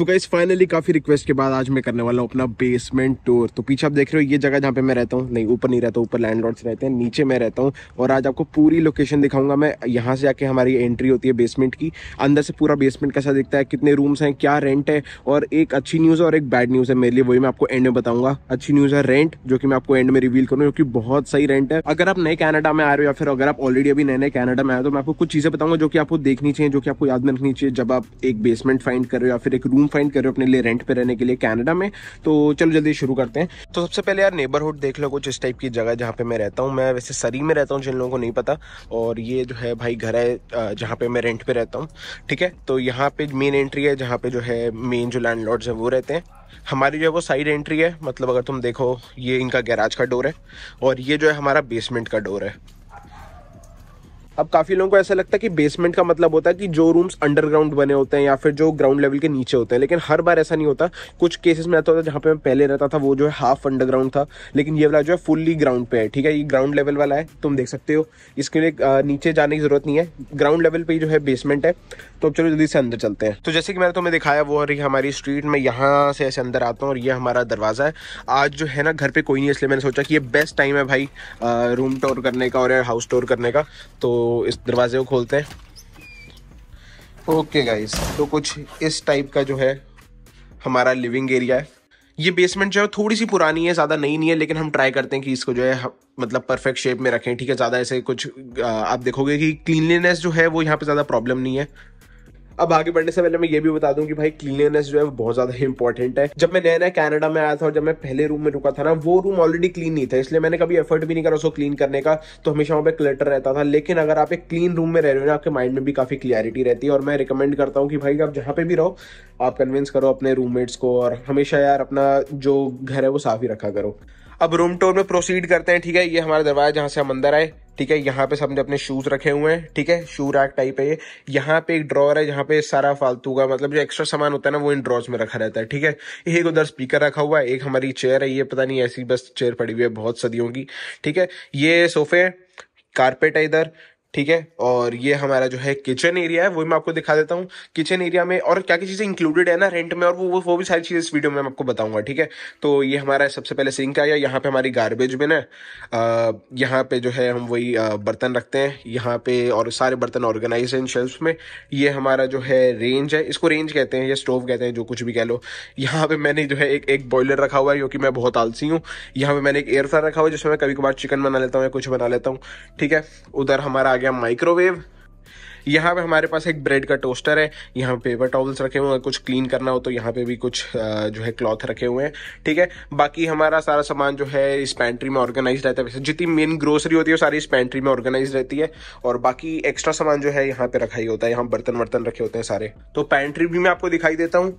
तो guys finally काफ़ी request के बाद आज मैं करने वाला हूँ अपना बेसमेंट टूर तो पीछे आप देख रहे हो ये जगह जहाँ पे मैं रहता हूँ नहीं ऊपर नहीं रहता ऊपर लैंडलॉर्ड्स रहते हैं नीचे मैं रहता हूँ और आज आपको पूरी लोकेशन दिखाऊंगा मैं यहाँ से जाके हमारी एंट्री होती है बेसमेंट की अंदर से पूरा बेसमेंट कैसा दिखता है कितने रूम्स हैं क्या रेंट है और एक अच्छी न्यूज़ और एक बैड न्यूज़ है मेरे लिए वही मैं आपको एंड में बताऊंगा अच्छी न्यूज़ है रेंट जो कि मैं आपको एंड में रिवील करूँ क्योंकि बहुत सही रेंट है अगर आप नए कैनेडा में आ रहे हो या फिर अगर आप ऑलरेडी अभी नए नए कैनेडा में आए तो मैं आपको कुछ चीज़ें बताऊंगा जो कि आपको देखनी चाहिए जो कि आपको याद में रखनी चाहिए जब आप एक बेसमेंट फाइंड कर रहे हो या फिर एक रूम फाइंड कर रहे हो अपने लिए रेंट पे रहने के लिए कनाडा में तो चलो जल्दी शुरू करते हैं तो सबसे पहले यार नेबरहुड देख लो कुछ इस टाइप की जगह जहाँ पे मैं रहता हूँ मैं वैसे सरी में रहता हूँ जिन लोगों को नहीं पता और ये जो है भाई घर है जहाँ पे मैं रेंट पे रहता हूँ ठीक है तो यहाँ पे मेन एंट्री है जहाँ पे जो है मेन जो लैंड है वो रहते हैं हमारी जो है वो साइड एंट्री है मतलब अगर तुम देखो ये इनका गैराज का डोर है और ये जो है हमारा बेसमेंट का डोर है अब काफी लोगों को ऐसा लगता है कि बेसमेंट का मतलब होता है कि जो रूम्स अंडरग्राउंड बने होते हैं या फिर जो ग्राउंड लेवल के नीचे होते हैं लेकिन हर बार ऐसा नहीं होता कुछ केसेस में ऐसा होता है जहाँ पे मैं पहले रहता था वो जो है हाफ अंडरग्राउंड था लेकिन ये वाला जो है फुल्ली ग्राउंड पे है ठीक है ये ग्राउंड लेवल वाला है तुम देख सकते हो इसके लिए नीचे जाने की जरूरत नहीं है ग्राउंड लेवल पर जो है बेसमेंट है तो चलो जल्दी से अंदर चलते हैं तो जैसे कि मैंने तुम्हें दिखाया वो रही हमारी स्ट्रीट में यहाँ से ऐसे अंदर आता हूँ और ये हमारा दरवाज़ा है आज जो है ना घर पर कोई नहीं इसलिए मैंने सोचा कि ये बेस्ट टाइम है भाई रूम टोर करने का और हाउस टोर करने का तो इस दरवाजे को खोलते हैं ओके गाइस तो कुछ इस टाइप का जो है हमारा लिविंग एरिया है ये बेसमेंट जो है थोड़ी सी पुरानी है ज़्यादा नई नहीं है लेकिन हम ट्राई करते हैं कि इसको जो है मतलब परफेक्ट शेप में रखें ठीक है ज़्यादा ऐसे कुछ आप देखोगे कि क्लीनलीनेस जो है वो यहाँ पे ज़्यादा प्रॉब्लम नहीं है अब आगे बढ़ने से पहले मैं ये भी बता दूं कि भाई क्लीनलीनेस जो है वो बहुत ज्यादा इंपॉर्टेंट है जब मैं नया नया कैनेडा में आया था और जब मैं पहले रूम में रुका था ना वो रूम ऑलरेडी क्लीन नहीं था इसलिए मैंने कभी एफर्ट भी नहीं करा उसको क्लीन करने का तो हमेशा वहाँ पे क्लटर रहता था लेकिन अगर आप एक क्लीन रूम में रह रहे हो ना आपके माइंड में भी काफी क्लियरिटी रहती है और मैं रिकमेंड करता हूँ कि भाई आप जहाँ पे भी रहो आप कन्विंस करो अपने रूममेट्स को और हमेशा यार अपना जो घर है वो साफ ही रखा करो अब रूम टूर में प्रोसीड करते हैं ठीक है ये हमारा दरवाजा जहाँ से हम अंदर आए ठीक है यहाँ पे सबने अपने शूज रखे हुए हैं ठीक है शू रैक टाइप है ये यहाँ पे एक ड्रॉर है जहाँ पे सारा फालतू का मतलब जो एक्स्ट्रा सामान होता है ना वो इन ड्रॉर्स में रखा रहता है ठीक है एक उधर स्पीकर रखा हुआ है एक हमारी चेयर है ये पता नहीं ऐसी बस चेयर पड़ी हुई है बहुत सदियों की ठीक है ये सोफे कारपेट है इधर ठीक है और ये हमारा जो है किचन एरिया है वो मैं आपको दिखा देता हूँ किचन एरिया में और क्या क्या चीज़ें इंक्लूडेड है ना रेंट में और वो वो भी सारी चीज़ें इस वीडियो में मैं आपको बताऊंगा ठीक है तो ये हमारा सबसे पहले सिंक आ गया यहाँ पे हमारी गार्बेज बिन है यहाँ पे जो है हम वही बर्तन रखते हैं यहाँ पे और सारे बर्तन ऑर्गेनाइज हैं शेल्फ में ये हमारा जो है रेंज है इसको रेंज कहते हैं या स्टोव कहते हैं जो कुछ भी कह लो यहाँ पे मैंने जो है एक एक बॉयलर रखा हुआ है क्योंकि मैं बहुत आलसी हूँ यहाँ पे मैंने एक एयर फ्रायर रखा हुआ है जिसमें मैं कभी कभार चिकन बना लेता हूँ या कुछ बना लेता हूँ ठीक है उधर हमारा गया माइक्रोवेव यहाँ पे हमारे पास एक ब्रेड का टोस्टर है यहाँ पे पेपर टॉवल्स रखे हुए हैं कुछ क्लीन करना हो तो यहाँ पे भी कुछ जो है क्लॉथ रखे हुए हैं ठीक है बाकी हमारा सारा सामान जो है इस पैंट्री में ऑर्गेनाइज रहता है वैसे जितनी मेन ग्रोसरी होती है वो सारी इस पैंट्री में ऑर्गेनाइज रहती है और बाकी एक्स्ट्रा सामान जो है यहाँ पे रखा ही होता है यहाँ बर्तन वर्तन रखे होते हैं सारे तो पैंट्री भी मैं आपको दिखाई देता हूँ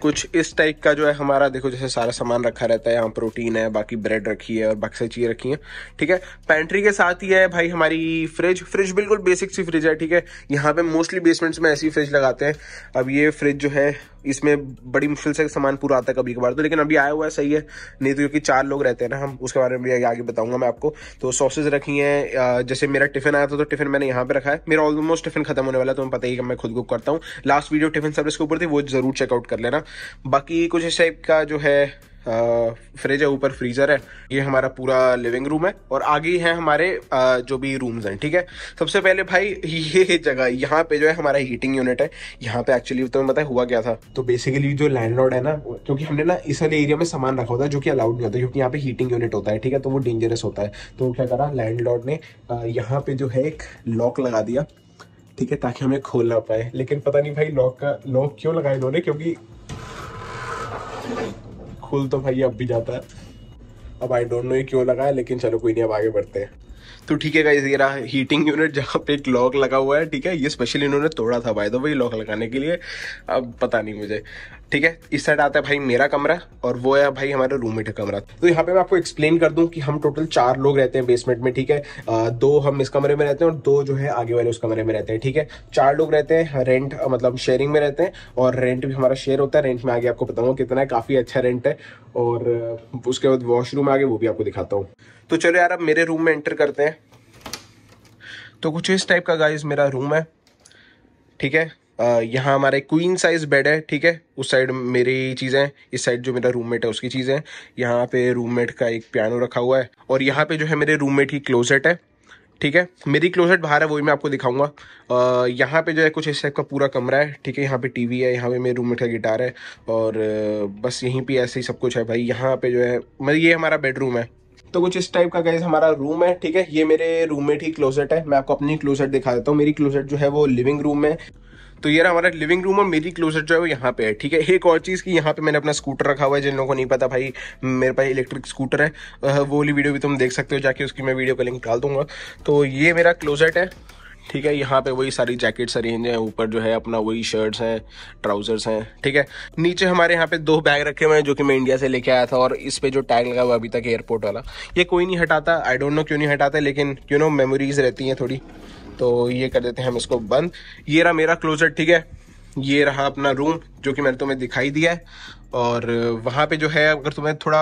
कुछ इस टाइप का जो है हमारा देखो जैसे सारा सामान रखा रहता है यहाँ प्रोटीन है बाकी ब्रेड रखी है और बाकी सारी चीज़ें रखी हैं ठीक है पैंट्री के साथ ही है भाई हमारी फ्रिज फ्रिज बिल्कुल बेसिक सी फ्रिज है ठीक है यहाँ पे मोस्टली बेसमेंट्स में ऐसी फ्रिज लगाते हैं अब ये फ्रिज जो है इसमें बड़ी मुश्किल से सामान पूरा आता है कभी कभार तो लेकिन अभी आया हुआ है सही है नहीं तो क्योंकि चार लोग रहते हैं ना हम उसके बारे में भी आगे बताऊंगा मैं आपको तो सॉसेज रखी हैं जैसे मेरा टिफिन आया था तो टिफिन मैंने यहाँ पे रखा है मेरा ऑलमोस्ट टिफिन खत्म होने वाला तो मैं पता ही मैं खुद कुक करता हूँ लास्ट वीडियो टिफिन सर्विस के ऊपर थी वो जरूर चेकआउट कर लेना बाकी कुछ इस टाइप का जो है फ्रिज है ऊपर फ्रीजर है ये हमारा पूरा लिविंग रूम है और आगे हैं हमारे आ, जो भी रूम्स हैं ठीक है सबसे पहले भाई ये जगह यहाँ पे जो है हमारा हीटिंग यूनिट है यहाँ पे एक्चुअली तुम्हें पता है हुआ क्या था तो बेसिकली जो लैंडलॉर्ड है ना क्योंकि हमने ना इस वाले एरिया में सामान रखा होता है जो कि अलाउड नहीं होता क्योंकि यहाँ पे हीटिंग यूनिट होता है ठीक है तो वो डेंजरस होता है तो क्या करा लैंड ने यहाँ पे जो है एक लॉक लगा दिया ठीक है ताकि हमें खोल ना पाए लेकिन पता नहीं भाई लॉक का लॉक क्यों लगाए इन्होंने क्योंकि खुल तो भाई अब भी जाता है अब आई डोंट नो ये क्यों लगा है लेकिन चलो कोई नहीं अब आगे बढ़ते हैं तो ठीक है ये रहा हीटिंग यूनिट जहाँ पे एक लॉक लगा हुआ है ठीक है ये स्पेशली इन्होंने तोड़ा था भाई तो वही लॉक लगाने के लिए अब पता नहीं मुझे ठीक है इस साइड आता है भाई मेरा कमरा और वो है भाई हमारा रूममेट का कमरा तो यहाँ पे मैं आपको एक्सप्लेन कर दूं कि हम टोटल चार लोग रहते हैं बेसमेंट में ठीक है आ, दो हम इस कमरे में रहते हैं और दो जो है आगे वाले उस कमरे में रहते हैं ठीक है चार लोग रहते हैं रेंट मतलब शेयरिंग में रहते हैं और रेंट भी हमारा शेयर होता है रेंट में आगे आपको बताऊंगा कितना है काफ़ी अच्छा रेंट है और उसके बाद वॉशरूम आगे वो भी आपको दिखाता हूँ तो चलो यार अब मेरे रूम में एंटर करते हैं तो कुछ इस टाइप का गाइज मेरा रूम है ठीक है यहाँ हमारे क्वीन साइज बेड है ठीक है उस साइड मेरी चीज़ें इस साइड जो मेरा रूममेट है उसकी चीज़ें हैं यहाँ पे रूममेट का एक पियानो रखा हुआ है और यहाँ पे जो है मेरे रूममेट की क्लोजेट है ठीक है मेरी क्लोजेट बाहर है वही मैं आपको दिखाऊंगा यहाँ पे जो है कुछ इस टाइप का पूरा कमरा है ठीक है यहाँ पे टीवी है यहाँ पे मेरे रूममेट का गिटार है और बस यहीं पर ऐसे ही सब कुछ है भाई यहाँ पे जो है मतलब ये हमारा बेडरूम है तो कुछ इस टाइप का गैस हमारा रूम है ठीक है ये मेरे रूममेट ही क्लोजेट है मैं आपको अपनी क्लोजेट दिखा देता हूँ मेरी क्लोजेट जो है वो लिविंग रूम है तो ये रहा हमारा लिविंग रूम और मेरी क्लोजर जो है वो यहाँ पे है ठीक है एक और चीज़ की यहाँ पे मैंने अपना स्कूटर रखा हुआ है जिन लोगों को नहीं पता भाई मेरे पास इलेक्ट्रिक स्कूटर है वो वाली वीडियो भी तुम देख सकते हो जाके उसकी मैं वीडियो का लिंक डाल दूंगा तो ये मेरा क्लोजेट है ठीक है यहाँ पे वही सारी जैकेट्स अरेंज हैं ऊपर जो है अपना वही शर्ट्स हैं ट्राउजर्स हैं ठीक है नीचे हमारे यहाँ पे दो बैग रखे हुए हैं जो कि मैं इंडिया से लेके आया था और इस पे जो टैग लगा हुआ अभी तक एयरपोर्ट वाला ये कोई नहीं हटाता आई डोंट नो क्यों नहीं हटाता लेकिन यू नो मेमोरीज रहती हैं थोड़ी तो ये कर देते हैं हम इसको बंद ये रहा मेरा क्लोजर ठीक है ये रहा अपना रूम जो कि मैंने तुम्हें दिखाई दिया है और वहाँ पे जो है अगर तुम्हें थोड़ा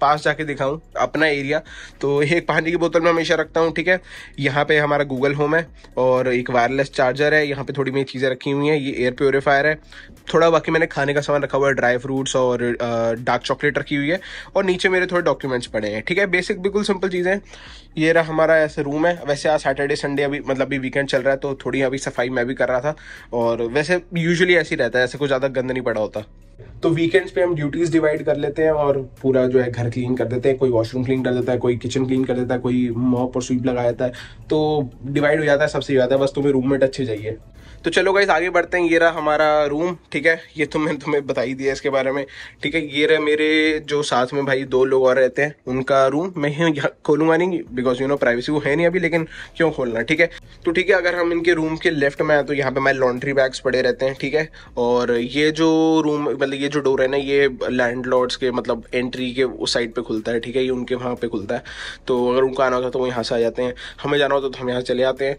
पास जाके दिखाऊं अपना एरिया तो एक पानी की बोतल में हमेशा रखता हूँ ठीक है यहाँ पे हमारा गूगल होम है और एक वायरलेस चार्जर है यहाँ पे थोड़ी मेरी चीज़ें रखी हुई हैं ये एयर प्योरीफायर है थोड़ा बाकी मैंने खाने का सामान रखा हुआ है ड्राई फ्रूट्स और डार्क चॉकलेट रखी हुई है और नीचे मेरे थोड़े डॉक्यूमेंट्स पड़े हैं ठीक है बेसिक बिल्कुल सिंपल है ये रहा हमारा ऐसे रूम है वैसे आज सैटरडे संडे अभी मतलब अभी वीकेंड चल रहा है तो थोड़ी अभी सफाई मैं भी कर रहा था और वैसे यूजली ऐसे ही रहता है ऐसे कुछ ज़्यादा गंद नहीं पड़ा होता तो वीकेंड्स पे हम ड्यूटीज़ डिवाइड कर लेते हैं और पूरा जो है घर क्लीन कर देते हैं कोई वॉशरूम क्लीन कर देता है कोई किचन क्लीन कर देता है कोई मॉप और स्वीप लगा देता है तो डिवाइड हो जाता है सबसे ज़्यादा बस तुम्हें रूममेट अच्छे चाहिए तो चलो गाइस आगे बढ़ते हैं ये रहा हमारा रूम ठीक है ये तो मैंने तुम्हें बता ही दिया इसके बारे में ठीक है ये रहे मेरे जो साथ में भाई दो लोग और रहते हैं उनका रूम मैं यहाँ खोलूंगा नहीं बिकॉज यू नो प्राइवेसी वो है नहीं अभी लेकिन क्यों खोलना ठीक है तो ठीक है अगर हम इनके रूम के लेफ्ट में आए तो यहाँ पे मैं लॉन्ड्री बैग्स पड़े रहते हैं ठीक है और ये जो रूम मतलब ये जो डोर है ना ये लैंड के मतलब एंट्री के उस साइड पर खुलता है ठीक है ये उनके वहाँ पर खुलता है तो अगर उनका आना होता तो वो यहाँ से आ जाते हैं हमें जाना होता तो हम यहाँ चले आते हैं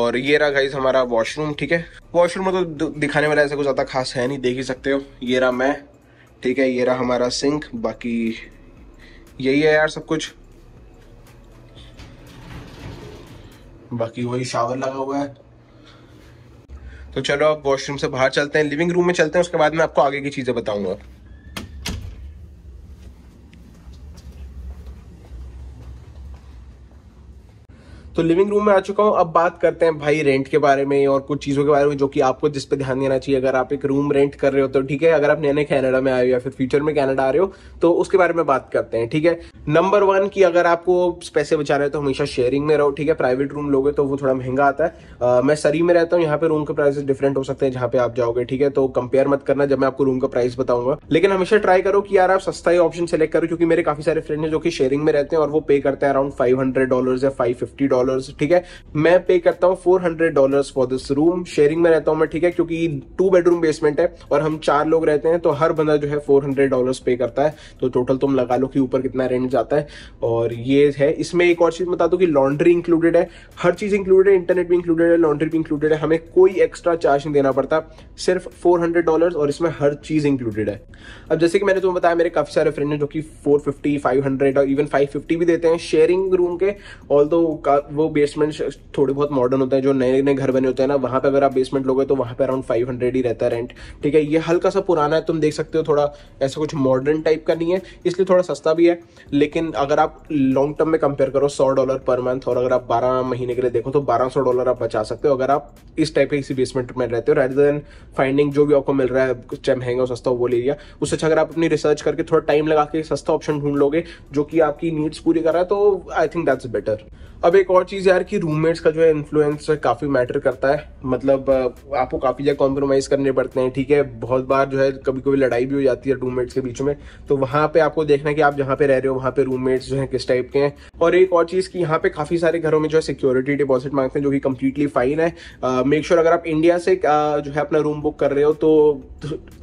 और ये रहा गाइज हमारा वॉशरूम ठीक है वॉशरूम में तो दिखाने वाला ऐसा कुछ ज़्यादा खास है नहीं देख ही सकते हो ये रहा मैं ठीक है ये रहा हमारा सिंक बाकी यही है यार सब कुछ बाकी वही शावर लगा हुआ है तो चलो अब वॉशरूम से बाहर चलते हैं लिविंग रूम में चलते हैं उसके बाद मैं आपको आगे की चीज़ें बताऊंगा तो लिविंग रूम में आ चुका हूँ अब बात करते हैं भाई रेंट के बारे में और कुछ चीज़ों के बारे में जो कि आपको जिस पे ध्यान देना चाहिए अगर आप एक रूम रेंट कर रहे हो तो ठीक है अगर आप नए नए कैनेडा में आए हो या फिर फ्यूचर में कैनेडा आ रहे हो तो उसके बारे में बात करते हैं ठीक है नंबर वन की अगर आपको पैसे बचा रहे हो तो हमेशा शेयरिंग में रहो ठीक है प्राइवेट रूम लोगे तो वो थोड़ा महंगा आता है मैं सरी में रहता हूँ यहाँ पे रूम के प्राइस डिफरेंट हो सकते हैं जहाँ पे आप जाओगे ठीक है तो कंपेयर मत करना जब मैं आपको रूम का प्राइस बताऊंगा लेकिन हमेशा ट्राई करो कि यार आप सस्ता ही ऑप्शन सेलेक्ट करो क्योंकि मेरे काफी सारे फ्रेंड है जो कि शेयरिंग में रहते हैं और वो पे करते हैं अराउंड फाइव हंड्रेड डॉलर या फाइव फिफ्टी डॉलर डॉलर ठीक है मैं पे करता हूँ four hundred dollar for this room sharing में रहता हूँ मैं ठीक है क्योंकि टू बेडरूम बेसमेंट है और हम चार लोग रहते हैं तो हर बंदा जो है फोर हंड्रेड डॉलर पे करता है तो टोटल तुम लगा लो कि ऊपर कितना रेंट जाता है और ये है इसमें एक और चीज बता दो कि लॉन्ड्री इंक्लूडेड है हर चीज इंक्लूडेड है इंटरनेट भी इंक्लूडेड है लॉन्ड्री भी इंक्लूडेड है हमें कोई एक्स्ट्रा चार्ज नहीं देना पड़ता सिर्फ फोर हंड्रेड डॉलर और इसमें हर चीज इंक्लूडेड है अब जैसे कि मैंने तुम्हें बताया मेरे काफी सारे फ्रेंड हैं जो कि फोर फिफ्टी फाइव हंड्रेड और इवन फाइव फिफ्टी भी देते हैं शेयरिंग रूम के ऑल दो वो बेसमेंट थोड़े बहुत मॉडर्न होते हैं जो नए नए घर बने होते हैं ना वहां पे अगर आप बेसमेंट लोगे तो वहां पे अराउंड फाइव हंड्रेड ही रहता है रेंट ठीक है ये हल्का सा पुराना है तुम देख सकते हो थोड़ा ऐसा कुछ मॉडर्न टाइप का नहीं है इसलिए थोड़ा सस्ता भी है लेकिन अगर आप लॉन्ग टर्म में कंपेयर करो सौ डॉलर पर मंथ और अगर आप बारह महीने के लिए देखो तो बारह सौ डॉलर आप बचा सकते हो अगर आप इस टाइप के किसी बेसमेंट में रहते हो रेदर देन फाइंडिंग जो भी आपको मिल रहा है चाहे महंगा हो सस्ता हो वो ले लिया उससे अच्छा अगर आप अपनी रिसर्च करके थोड़ा टाइम लगा के सस्ता ऑप्शन ढूंढ लोगे जो कि आपकी नीड्स पूरी कर रहा है तो आई थिंक दैट्स बेटर अब एक और चीज़ यार कि रूममेट्स का जो है इन्फ्लुएंस काफ़ी मैटर करता है मतलब आपको काफ़ी ज़्यादा कॉम्प्रोमाइज़ करने पड़ते हैं ठीक है बहुत बार जो है कभी कभी लड़ाई भी हो जाती है रूममेट्स के बीच में तो वहाँ पे आपको देखना है कि आप जहाँ पे रह रहे हो वहाँ पे रूममेट्स जो है किस टाइप के हैं और एक और चीज़ की यहाँ पे काफ़ी सारे घरों में जो है सिक्योरिटी डिपॉजिट मांगते हैं जो कि कम्प्लीटली फाइन है मेक श्योर अगर आप इंडिया से जो है अपना रूम बुक कर रहे हो तो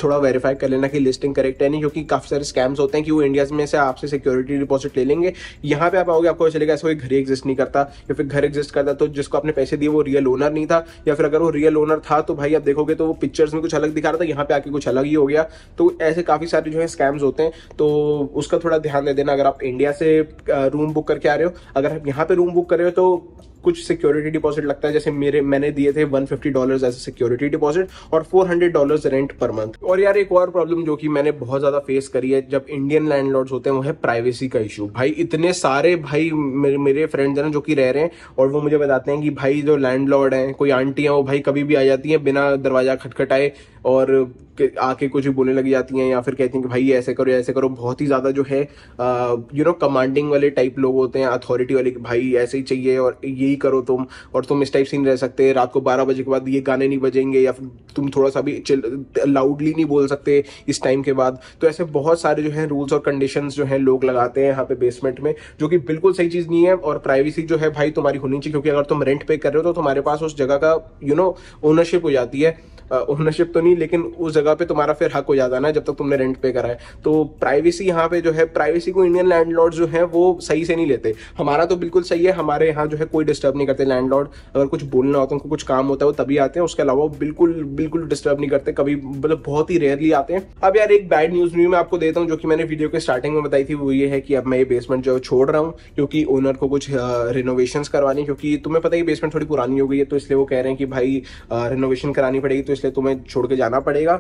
थोड़ा वेरीफाई कर लेना कि लिस्टिंग करेक्ट है नहीं क्योंकि काफ़ी सारे स्कैम्स होते हैं कि वो इंडिया में से आपसे सिक्योरिटी डिपॉजिट ले लेंगे यहाँ पे आप आओगे आपको चलेगा ऐसा कोई घर एग्जिस्ट नहीं करता या फिर घर एग्जिस्ट करता तो जिसको आपने पैसे दिए वो रियल ओनर नहीं था या फिर अगर वो रियल ओनर था तो भाई आप देखोगे तो वो पिक्चर्स में कुछ अलग दिखा रहा था यहाँ पे आके कुछ अलग ही हो गया तो ऐसे काफ़ी सारे जो है स्कैम्स होते हैं तो उसका थोड़ा ध्यान दे देना अगर आप इंडिया से रूम बुक करके आ रहे हो अगर आप यहाँ पे रूम बुक कर रहे हो तो कुछ सिक्योरिटी डिपॉजिट लगता है जैसे मेरे मैंने दिए थे one fifty dollar as a security deposit और four hundred dollar rent per month और यार एक और प्रॉब्लम जो कि मैंने बहुत ज्यादा फेस करी है जब इंडियन लॉर्ड होते हैं वो है प्राइवेसी का इशू भाई इतने सारे भाई मेरे मेरे फ्रेंड्स हैं जो कि रह रहे हैं और वो मुझे बताते हैं कि भाई जो लैंडलॉर्ड हैं कोई आंटी हैं वो भाई कभी भी आ जाती हैं बिना दरवाजा खटखटाए और आके कुछ भी बोलने लग जाती हैं या फिर कहती हैं कि भाई ऐसे करो ऐसे करो बहुत ही ज़्यादा जो है यू नो कमांडिंग वाले टाइप लोग होते हैं अथॉरिटी वाले भाई ऐसे ही चाहिए और ये ही करो तुम और तुम इस टाइप से नहीं रह सकते रात को बारह बजे के बाद ये गाने नहीं बजेंगे या तुम थोड़ा सा भी लाउडली नहीं बोल सकते इस टाइम के बाद तो ऐसे बहुत सारे जो है रूल्स और कंडीशन जो है लोग लगाते हैं यहाँ पे बेसमेंट में जो कि बिल्कुल सही चीज़ नहीं है और प्राइवेसी जो है भाई तुम्हारी होनी चाहिए क्योंकि अगर तुम रेंट पे कर रहे हो तो तुम्हारे पास उस जगह का यू नो ओनरशिप हो जाती है ओनरशिप तो नहीं लेकिन उस जगह पे तुम्हारा फिर हक हो जाता है ना जब तक तुमने रेंट पे करा है तो प्राइवेसी यहाँ पे जो है प्राइवेसी को इंडियन लैंडलॉर्ड जो है वो सही से नहीं लेते हमारा तो बिल्कुल सही है हमारे यहाँ जो है कोई डिस्टर्ब नहीं करते लैंडलॉर्ड अगर कुछ बोलना होता है उनको कुछ काम होता है वो तभी आते हैं उसके अलावा वो बिल्कुल बिल्कुल डिस्टर्ब नहीं करते कभी मतलब बहुत ही रेयरली आते हैं अब यार एक बैड न्यूज़ भी मैं आपको देता हूँ जो कि मैंने वीडियो के स्टार्टिंग में बताई थी वो ये है कि अब मैं ये बेसमेंट जो छोड़ रहा हूँ क्योंकि ओनर को कुछ रिनोवेशन करवानी क्योंकि तुम्हें पता है बेसमेंट थोड़ी पुरानी हो गई है तो इसलिए वो कह रहे हैं कि भाई रिनोवेशन करानी पड़ेगी तो इसलिए तुम्हें छोड़ के जाना पड़ेगा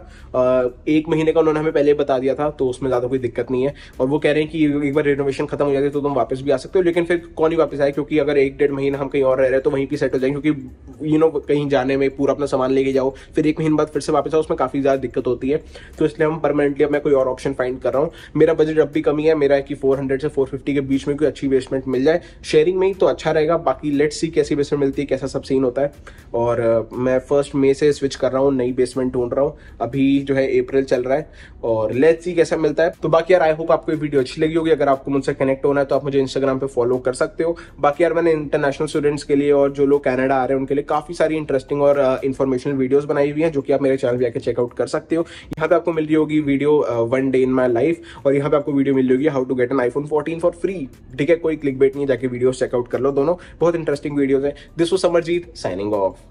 एक महीने का उन्होंने हमें पहले बता दिया था तो उसमें ज़्यादा कोई दिक्कत नहीं है और वो कह रहे हैं कि एक बार रिनोवेशन खत्म हो जाती है तो तुम वापस भी आ सकते हो लेकिन फिर कौन ही वापस आए क्योंकि अगर एक डेढ़ महीना हम कहीं और रह रहे हो तो वहीं पर सेट हो जाएंगे क्योंकि यू नो कहीं जाने में पूरा अपना सामान लेके जाओ फिर एक महीने बाद फिर से वापस आओ उसमें काफ़ी ज़्यादा दिक्कत होती है तो इसलिए हम परमानेंटली अब मैं कोई और ऑप्शन फाइंड कर रहा हूँ मेरा बजट अब भी कमी है मेरा है कि फोर से फोर के बीच में कोई अच्छी इन्वेस्टमेंट मिल जाए शेयरिंग में ही तो अच्छा रहेगा बाकी लेट्स सी कैसी बेसमेंट मिलती है कैसा सब सीन होता है और uh, मैं फर्स्ट मे से स्विच कर रहा हूँ नई बेसमेंट ढूंढ रहा हूँ अभी जो है अप्रैल चल रहा है और लेट्स सी कैसा मिलता है तो बाकी यार आई होप आपको ये वीडियो अच्छी लगी होगी अगर आपको मुझसे कनेक्ट होना है तो आप मुझे इंस्टाग्राम पे फॉलो कर सकते हो बाकी यार मैंने इंटरनेशनल से स्टूडेंट्स के लिए और जो लोग कनाडा आ रहे हैं उनके लिए काफी सारी इंटरेस्टिंग और इन्फॉर्मेशनल uh, वीडियोस बनाई हुई हैं जो कि आप मेरे चैनल पर आकर चेकआउट कर सकते हो यहाँ पे आपको मिल रही होगी video one day in my life और यहाँ पे आपको वीडियो मिल रही होगी how to get an iPhone fourteen for free ठीक है कोई क्लिक बेट नहीं जाके वीडियो चेकआउट कर लो दोनों बहुत इंटरेस्टिंग वीडियोज है दिस वो समरजीत साइनिंग ऑफ